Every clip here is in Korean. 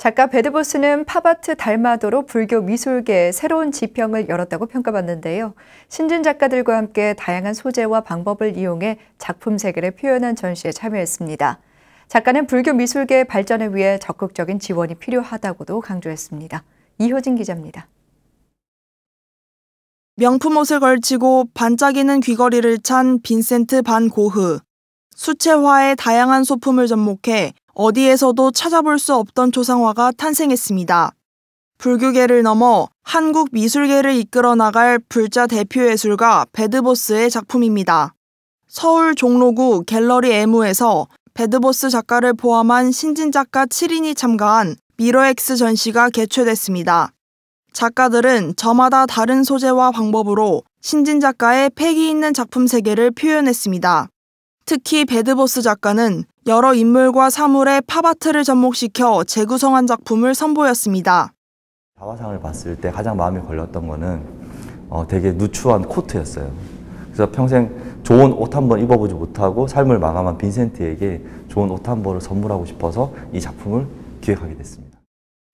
작가 베드보스는 팝아트 달마도로 불교 미술계의 새로운 지평을 열었다고 평가받는데요. 신진 작가들과 함께 다양한 소재와 방법을 이용해 작품 세계를 표현한 전시에 참여했습니다. 작가는 불교 미술계의 발전을 위해 적극적인 지원이 필요하다고도 강조했습니다. 이효진 기자입니다. 명품 옷을 걸치고 반짝이는 귀걸이를 찬 빈센트 반 고흐. 수채화의 다양한 소품을 접목해 어디에서도 찾아볼 수 없던 초상화가 탄생했습니다. 불교계를 넘어 한국 미술계를 이끌어 나갈 불자 대표 예술가 배드보스의 작품입니다. 서울 종로구 갤러리 애무에서 배드보스 작가를 포함한 신진 작가 7인이 참가한 미러엑스 전시가 개최됐습니다. 작가들은 저마다 다른 소재와 방법으로 신진 작가의 패기 있는 작품 세계를 표현했습니다. 특히 배드보스 작가는 여러 인물과 사물의 팝아트를 접목시켜 재구성한 작품을 선보였습니다. 자화상을 봤을 때 가장 마음에 걸렸던 거는 어, 되게 누추한 코트였어요. 그래서 평생 좋은 옷 한 번 입어보지 못하고 삶을 마감한 빈센트에게 좋은 옷 한 벌을 선물하고 싶어서 이 작품을 기획하게 됐습니다.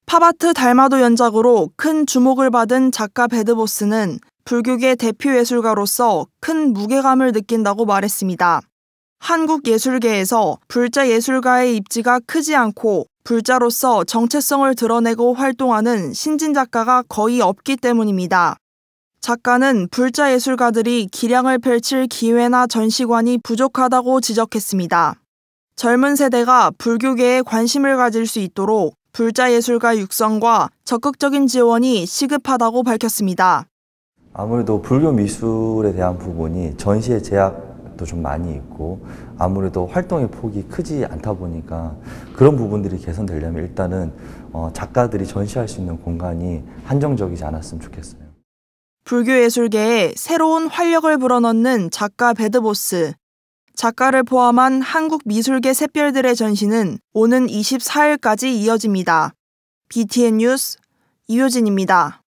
팝아트 달마도 연작으로 큰 주목을 받은 작가 배드보스는 불교계 대표 예술가로서 큰 무게감을 느낀다고 말했습니다. 한국 예술계에서 불자 예술가의 입지가 크지 않고 불자로서 정체성을 드러내고 활동하는 신진 작가가 거의 없기 때문입니다. 작가는 불자 예술가들이 기량을 펼칠 기회나 전시관이 부족하다고 지적했습니다. 젊은 세대가 불교계에 관심을 가질 수 있도록 불자 예술가 육성과 적극적인 지원이 시급하다고 밝혔습니다. 아무래도 불교 미술에 대한 부분이 전시의 제약 제약도 좀 많이 있고 아무래도 활동의 폭이 크지 않다 보니까 그런 부분들이 개선되려면 일단은 어, 작가들이 전시할 수 있는 공간이 한정적이지 않았으면 좋겠어요. 불교 예술계에 새로운 활력을 불어넣는 작가 베드보스. 작가를 포함한 한국 미술계 샛별들의 전시는 오는 24일까지 이어집니다. BTN 뉴스 이효진입니다.